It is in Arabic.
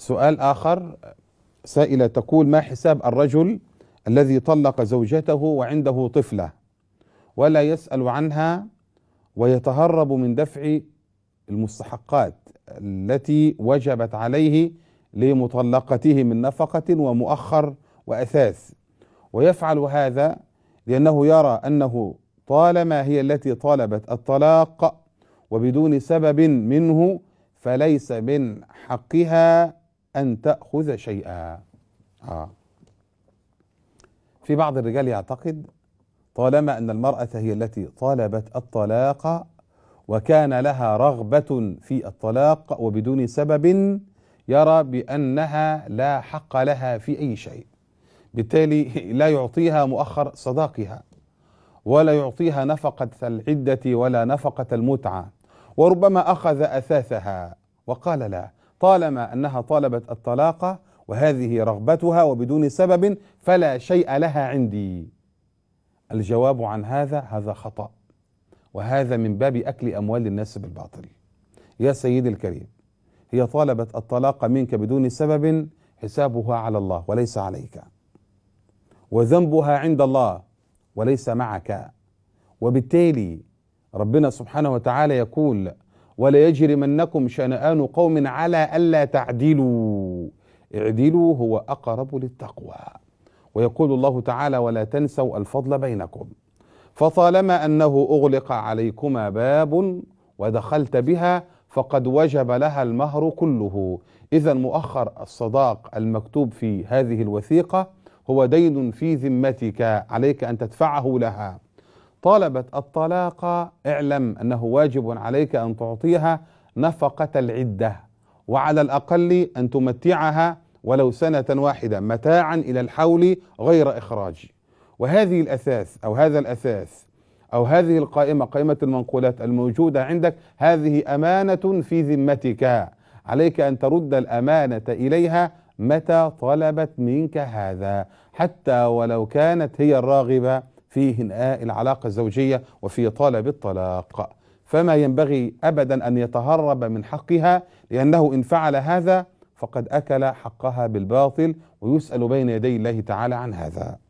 سؤال آخر سائلة تقول ما حساب الرجل الذي طلق زوجته وعنده طفلة ولا يسأل عنها ويتهرب من دفع المستحقات التي وجبت عليه لمطلقته من نفقة ومؤخر وأثاث ويفعل هذا لأنه يرى أنه طالما هي التي طالبت الطلاق وبدون سبب منه فليس من حقها أن تأخذ شيئا آه. في بعض الرجال يعتقد طالما أن المرأة هي التي طالبت الطلاق وكان لها رغبة في الطلاق وبدون سبب يرى بأنها لا حق لها في أي شيء بالتالي لا يعطيها مؤخر صداقها ولا يعطيها نفقة العدة ولا نفقة المتعة وربما أخذ أثاثها وقال لا طالما أنها طالبت الطلاق وهذه رغبتها وبدون سبب فلا شيء لها عندي الجواب عن هذا هذا خطأ وهذا من باب أكل أموال الناس بالباطل يا سيدي الكريم هي طالبت الطلاق منك بدون سبب حسابها على الله وليس عليك وذنبها عند الله وليس معك وبالتالي ربنا سبحانه وتعالى يقول ولا يجرمنكم شنآن قوم على ألا تعدلوا اعدلوا هو أقرب للتقوى ويقول الله تعالى ولا تنسوا الفضل بينكم فطالما أنه أغلق عليكما باب ودخلت بها فقد وجب لها المهر كله إذا مؤخر الصداق المكتوب في هذه الوثيقة هو دين في ذمتك عليك أن تدفعه لها طالبت الطلاق اعلم انه واجب عليك ان تعطيها نفقه العده وعلى الاقل ان تمتعها ولو سنه واحده متاعا الى الحول غير اخراج وهذه الاثاث او هذا الاثاث او هذه القائمه قائمه المنقولات الموجوده عندك هذه امانه في ذمتك عليك ان ترد الامانه اليها متى طلبت منك هذا حتى ولو كانت هي الراغبه في هناء العلاقة الزوجية وفي طالب الطلاق فما ينبغي أبدا أن يتهرب من حقها لأنه إن فعل هذا فقد أكل حقها بالباطل ويسأل بين يدي الله تعالى عن هذا